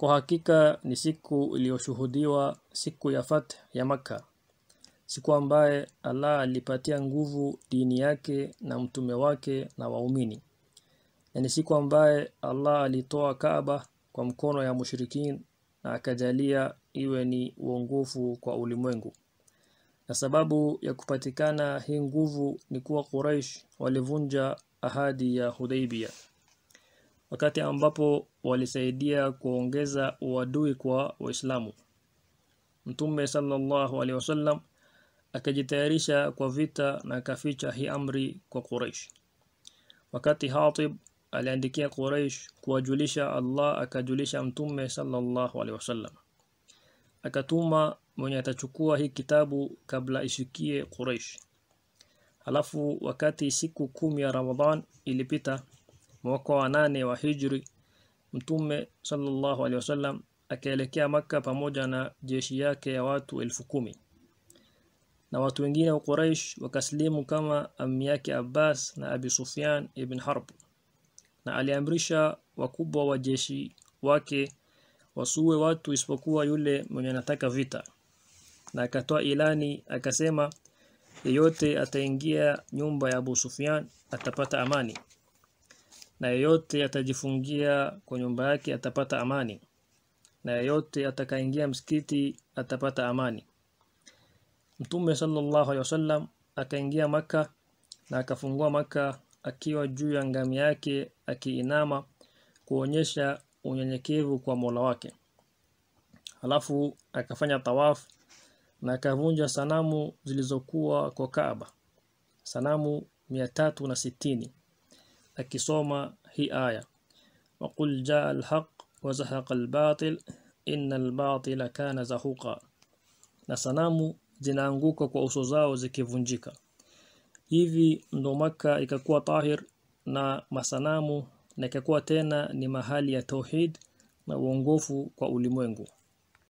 kwa hakika ni siku iliyoshuhudiwa siku ya fath ya maka siku ambaye Allah alipatia nguvu dini yake na mtume wake na waumini na ni siku ambaye Allah alitoa Kaaba kwa mkono ya mushrikin na akajalia iwe ni uongofu kwa ulimwengu na sababu ya kupatikana hii nguvu ni kuwa Quraysh walivunja ahadi ya Hudaybiyah wakati ambapo walisaidia kuongeza uadui kwa Waislamu. Mtume sallallahu alaihi wasallam akajitayarisha kwa vita na akaficha hii amri kwa Quraysh. Wakati Hatib aliandikia Quraysh kuwajulisha Allah akajulisha Mtume sallallahu alaihi wasallam. Akatuma mwenye atachukua hii kitabu kabla ishikie Quraysh. Alafu wakati siku kumi ya Ramadhan ilipita mwaka wa nane wa Hijri Mtume sallallahu alaihi wasallam akaelekea maka pamoja na jeshi yake ya watu elfu kumi na watu wengine wa Quraysh wakaslimu kama ammi yake Abbas na Abi Sufyan ibn Harb na aliamrisha wakubwa wa jeshi wake wasuwe watu isipokuwa yule mwenye anataka vita na akatoa ilani akasema yeyote ataingia nyumba ya Abu Sufyan atapata amani na yeyote atajifungia kwa nyumba yake atapata amani, na yeyote atakaingia msikiti atapata amani. Mtume sallallahu alaihi wasallam akaingia Maka na akafungua Maka akiwa juu ya ngami yake akiinama kuonyesha unyenyekevu kwa Mola wake. Halafu akafanya tawafu na akavunja sanamu zilizokuwa kwa Kaaba, sanamu mia tatu na sitini akisoma hii aya waqul jaa alhaq wa zahaqa albatil inna albatila kana zahuqa na sanamu zinaanguka kwa uso zao zikivunjika hivi ndo maka ikakuwa tahir na masanamu na ikakuwa tena ni mahali ya tauhid na uongofu kwa ulimwengu